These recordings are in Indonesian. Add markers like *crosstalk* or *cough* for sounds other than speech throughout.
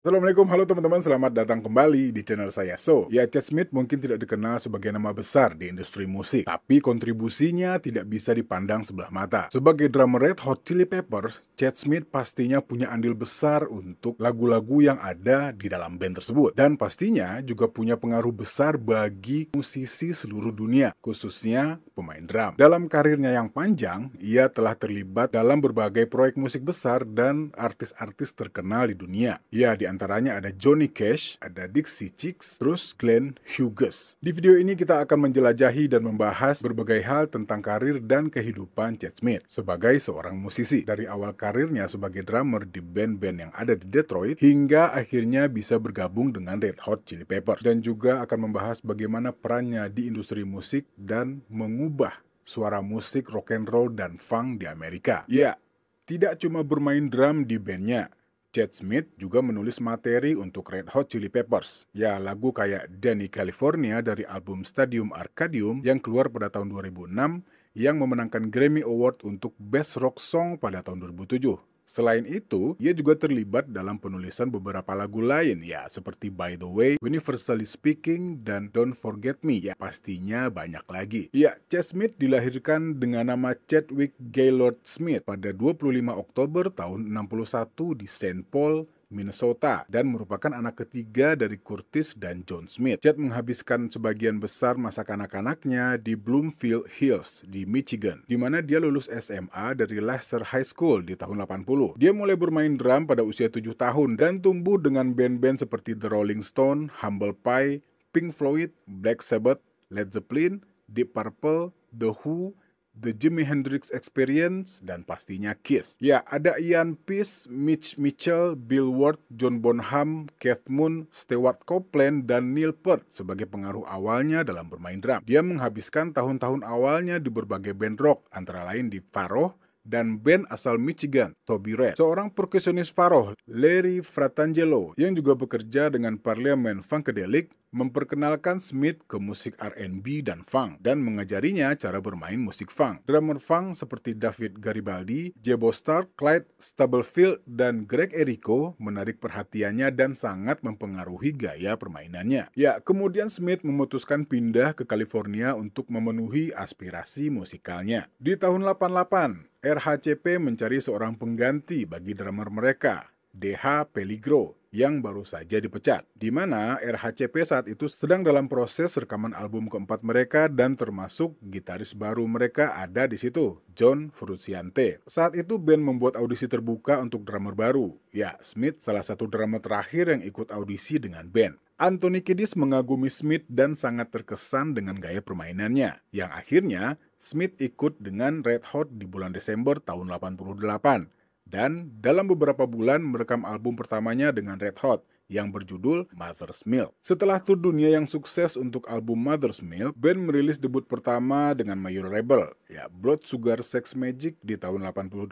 Assalamualaikum, halo teman-teman, selamat datang kembali di channel saya. So, ya Chad Smith mungkin tidak dikenal sebagai nama besar di industri musik, tapi kontribusinya tidak bisa dipandang sebelah mata. Sebagai drummer Red Hot Chili Peppers, Chad Smith pastinya punya andil besar untuk lagu-lagu yang ada di dalam band tersebut. Dan pastinya juga punya pengaruh besar bagi musisi seluruh dunia, khususnya pemain drum. Dalam karirnya yang panjang, ia telah terlibat dalam berbagai proyek musik besar dan artis-artis terkenal di dunia. Ya, di antaranya ada Johnny Cash, ada Dixie Chicks, terus Glenn Hughes. Di video ini kita akan menjelajahi dan membahas berbagai hal tentang karir dan kehidupan Chad Smith sebagai seorang musisi. Dari awal karirnya sebagai drummer di band-band yang ada di Detroit hingga akhirnya bisa bergabung dengan Red Hot Chili Peppers dan juga akan membahas bagaimana perannya di industri musik dan mengubah suara musik rock and roll dan funk di Amerika. Ya, tidak cuma bermain drum di bandnya, Chad Smith juga menulis materi untuk Red Hot Chili Peppers. Ya, lagu kayak Danny California dari album Stadium Arcadium yang keluar pada tahun 2006 yang memenangkan Grammy Award untuk Best Rock Song pada tahun 2007. Selain itu, ia juga terlibat dalam penulisan beberapa lagu lain ya seperti By The Way, Universally Speaking, dan Don't Forget Me ya pastinya banyak lagi. Ya, Chad Smith dilahirkan dengan nama Chadwick Gaylord Smith pada 25 Oktober tahun 61 di St. Paul, Minnesota, dan merupakan anak ketiga dari Curtis dan John Smith. Chad menghabiskan sebagian besar masa kanak-kanaknya di Bloomfield Hills di Michigan, di mana dia lulus SMA dari Lesser High School di tahun 80. Dia mulai bermain drum pada usia 7 tahun dan tumbuh dengan band-band seperti The Rolling Stone, Humble Pie, Pink Floyd, Black Sabbath, Led Zeppelin, Deep Purple, The Who, The Jimi Hendrix Experience, dan pastinya Kiss. Ya, ada Ian Pearce, Mitch Mitchell, Bill Ward, John Bonham, Keith Moon, Stewart Copeland, dan Neil Peart sebagai pengaruh awalnya dalam bermain drum. Dia menghabiskan tahun-tahun awalnya di berbagai band rock, antara lain di Faro dan band asal Michigan, Toby Red. Seorang perkusionis Faroh, Larry Fratangelo, yang juga bekerja dengan parlemen Funkadelic, memperkenalkan Smith ke musik R&B dan funk dan mengajarinya cara bermain musik funk. Drummer funk seperti David Garibaldi, Jebo Stark, Clyde Stubblefield, dan Greg Eriko menarik perhatiannya dan sangat mempengaruhi gaya permainannya. Ya, kemudian Smith memutuskan pindah ke California untuk memenuhi aspirasi musikalnya. Di tahun 88, RHCP mencari seorang pengganti bagi drummer mereka. DH Peligro yang baru saja dipecat, di mana RHCP saat itu sedang dalam proses rekaman album keempat mereka dan termasuk gitaris baru mereka ada di situ, John Frusciante. Saat itu band membuat audisi terbuka untuk drummer baru. Ya, Smith salah satu drummer terakhir yang ikut audisi dengan band. Anthony Kiddis mengagumi Smith dan sangat terkesan dengan gaya permainannya, yang akhirnya Smith ikut dengan Red Hot di bulan Desember tahun 88 dan dalam beberapa bulan merekam album pertamanya dengan Red Hot yang berjudul Mother's Milk. Setelah tur dunia yang sukses untuk album Mother's Milk, band merilis debut pertama dengan Mayur Rebel, ya Blood Sugar Sex Magic di tahun 88,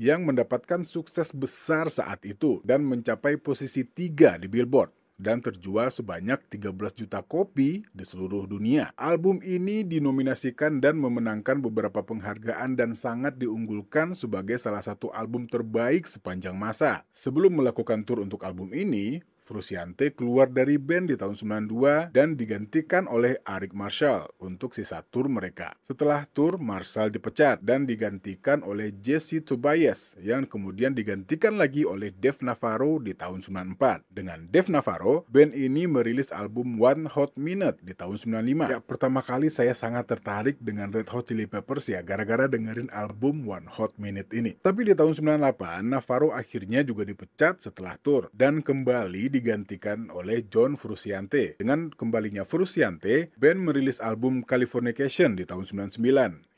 yang mendapatkan sukses besar saat itu dan mencapai posisi 3 di Billboard dan terjual sebanyak 13 juta kopi di seluruh dunia. Album ini dinominasikan dan memenangkan beberapa penghargaan dan sangat diunggulkan sebagai salah satu album terbaik sepanjang masa. Sebelum melakukan tur untuk album ini, Frusciante keluar dari band di tahun 92 dan digantikan oleh Arik Marshall untuk sisa tur mereka. Setelah tur, Marshall dipecat dan digantikan oleh Jesse Tobias yang kemudian digantikan lagi oleh Dev Navarro di tahun 94. Dengan Dev Navarro, band ini merilis album One Hot Minute di tahun 95. Ya, pertama kali saya sangat tertarik dengan Red Hot Chili Peppers ya gara-gara dengerin album One Hot Minute ini. Tapi di tahun 98, Navarro akhirnya juga dipecat setelah tur dan kembali digantikan oleh John Frusciante. Dengan kembalinya Frusciante, band merilis album Californication di tahun 99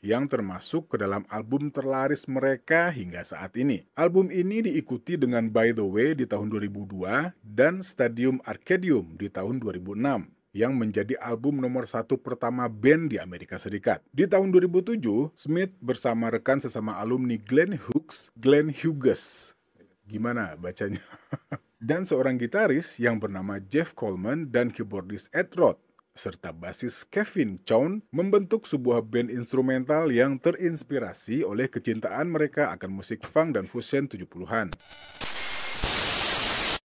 yang termasuk ke dalam album terlaris mereka hingga saat ini. Album ini diikuti dengan By The Way di tahun 2002 dan Stadium Arcadium di tahun 2006 yang menjadi album nomor satu pertama band di Amerika Serikat. Di tahun 2007, Smith bersama rekan sesama alumni Glenn Hughes, Glenn Hughes. Gimana bacanya? *laughs* dan seorang gitaris yang bernama Jeff Coleman dan keyboardist Ed Roth serta basis Kevin Chown membentuk sebuah band instrumental yang terinspirasi oleh kecintaan mereka akan musik funk dan fusion 70-an.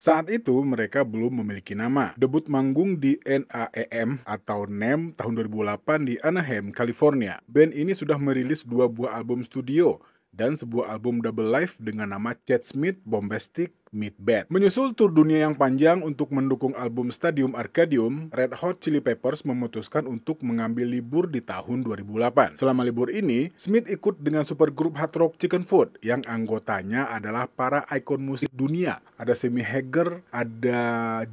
Saat itu mereka belum memiliki nama. Debut manggung di NAEM atau NEM tahun 2008 di Anaheim, California. Band ini sudah merilis dua buah album studio dan sebuah album double live dengan nama Chad Smith Bombastic Meat Meatbed. Menyusul tur dunia yang panjang untuk mendukung album Stadium Arcadium, Red Hot Chili Peppers memutuskan untuk mengambil libur di tahun 2008. Selama libur ini, Smith ikut dengan supergrup hard rock Chicken Food yang anggotanya adalah para ikon musik dunia. Ada Sammy Hagar, ada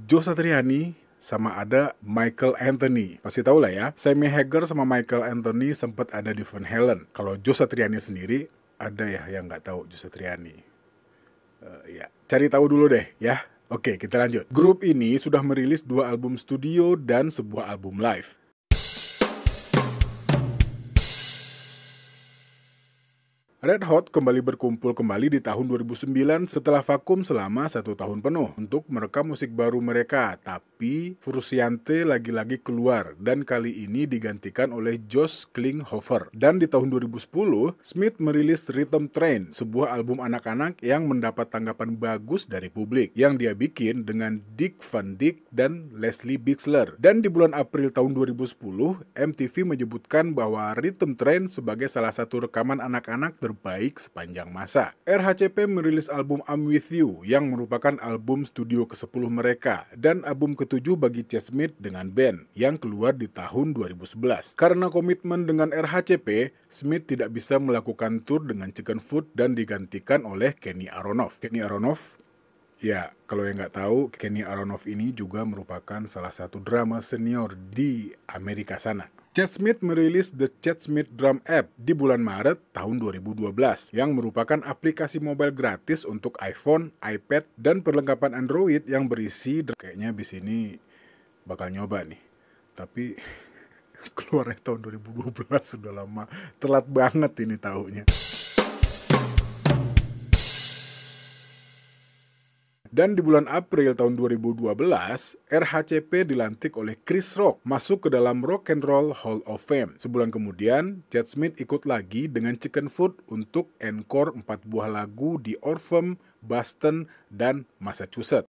Joe Satriani, sama ada Michael Anthony. Pasti tau lah ya, Sammy Hagar sama Michael Anthony sempat ada di Van Halen. Kalau Joe Satriani sendiri ada ya yang nggak tahu Triani. Uh, eh, ya, cari tahu dulu deh ya. Oke, kita lanjut. Grup ini sudah merilis dua album studio dan sebuah album live. Red Hot kembali berkumpul kembali di tahun 2009 setelah vakum selama satu tahun penuh untuk merekam musik baru mereka. Tapi Furusiante lagi-lagi keluar dan kali ini digantikan oleh Josh Klinghoffer. Dan di tahun 2010, Smith merilis Rhythm Train, sebuah album anak-anak yang mendapat tanggapan bagus dari publik yang dia bikin dengan Dick Van Dyke dan Leslie Bixler. Dan di bulan April tahun 2010, MTV menyebutkan bahwa Rhythm Train sebagai salah satu rekaman anak-anak terbaik sepanjang masa. RHCP merilis album I'm With You yang merupakan album studio ke-10 mereka dan album ke-7 bagi Smith dengan band yang keluar di tahun 2011. Karena komitmen dengan RHCP, Smith tidak bisa melakukan tour dengan Chicken Food dan digantikan oleh Kenny Aronoff. Kenny Aronoff Ya, kalau yang nggak tahu, Kenny Aronoff ini juga merupakan salah satu drama senior di Amerika sana. Chad Smith merilis The Chad Smith Drum App di bulan Maret tahun 2012 yang merupakan aplikasi mobile gratis untuk iPhone, iPad, dan perlengkapan Android yang berisi kayaknya di ini bakal nyoba nih. Tapi *laughs* keluarnya tahun 2012 sudah lama, telat banget ini tahunya. Dan di bulan April tahun 2012, RHCP dilantik oleh Chris Rock masuk ke dalam Rock and Roll Hall of Fame. Sebulan kemudian, Chad Smith ikut lagi dengan Chicken Food untuk encore 4 buah lagu di Orpheum, Boston, dan Massachusetts.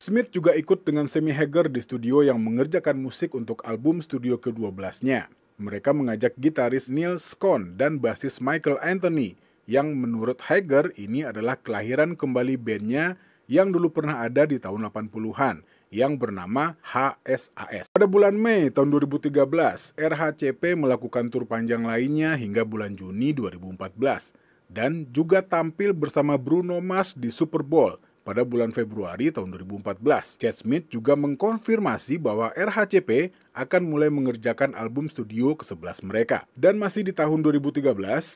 Smith juga ikut dengan Sammy Hager di studio yang mengerjakan musik untuk album studio ke-12-nya. Mereka mengajak gitaris Neil Scone dan bassist Michael Anthony yang menurut Hager ini adalah kelahiran kembali bandnya yang dulu pernah ada di tahun 80-an yang bernama HSAS. Pada bulan Mei tahun 2013, RHCP melakukan tur panjang lainnya hingga bulan Juni 2014 dan juga tampil bersama Bruno Mars di Super Bowl pada bulan Februari tahun 2014, Chad Smith juga mengkonfirmasi bahwa RHCP akan mulai mengerjakan album studio ke-11 mereka. Dan masih di tahun 2013,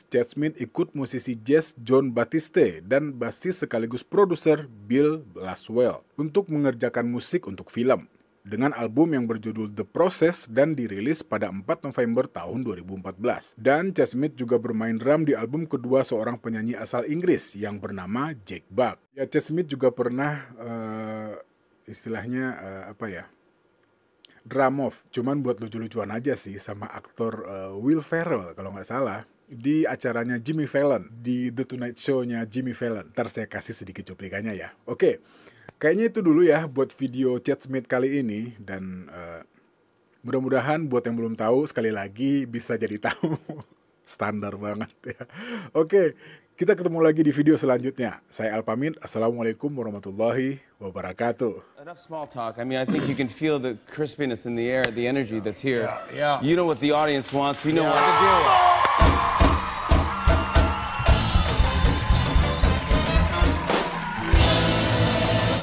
Chad Smith ikut musisi jazz John Batiste dan basis sekaligus produser Bill Laswell untuk mengerjakan musik untuk film dengan album yang berjudul The Process dan dirilis pada 4 November tahun 2014. Dan Chas Smith juga bermain drum di album kedua seorang penyanyi asal Inggris yang bernama Jake Buck. Ya, Chas Smith juga pernah uh, istilahnya uh, apa ya? drum off. cuman buat lucu-lucuan aja sih sama aktor uh, Will Ferrell kalau nggak salah di acaranya Jimmy Fallon di The Tonight Show-nya Jimmy Fallon. Ntar saya kasih sedikit cuplikannya ya. Oke, Kayaknya itu dulu ya buat video chat Smith kali ini dan uh, mudah-mudahan buat yang belum tahu sekali lagi bisa jadi *laughs* tahu. Standar banget ya. Oke, kita ketemu lagi di video selanjutnya. Saya Alpamin Assalamualaikum warahmatullahi wabarakatuh. Enough small talk. I mean, I think you can feel the crispiness in the air, the energy that's here. Yeah, yeah. You know what the audience wants. You know yeah. what to do.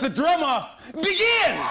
the drum off begin!